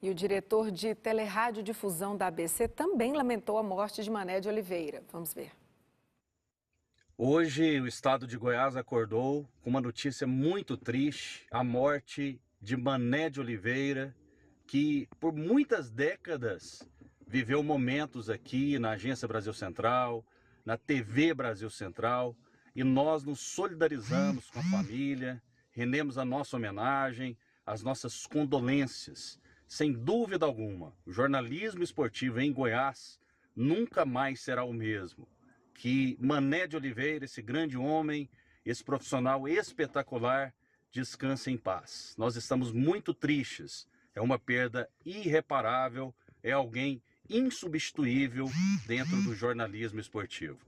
E o diretor de Tele-Rádio-Difusão da ABC também lamentou a morte de Mané de Oliveira. Vamos ver. Hoje, o estado de Goiás acordou com uma notícia muito triste: a morte de Mané de Oliveira, que por muitas décadas viveu momentos aqui na Agência Brasil Central, na TV Brasil Central, e nós nos solidarizamos com a família, rendemos a nossa homenagem, as nossas condolências. Sem dúvida alguma, o jornalismo esportivo em Goiás nunca mais será o mesmo. Que Mané de Oliveira, esse grande homem, esse profissional espetacular, descanse em paz. Nós estamos muito tristes. É uma perda irreparável, é alguém insubstituível dentro do jornalismo esportivo.